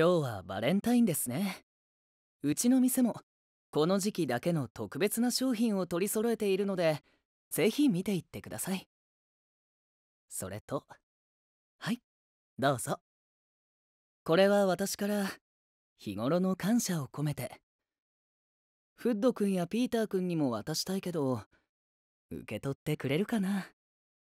今日はバレンタインですねうちの店もこの時期だけの特別な商品を取り揃えているのでぜひ見ていってくださいそれとはいどうぞこれは私から日頃の感謝を込めてフッド君やピーター君にも渡したいけど受け取ってくれるかな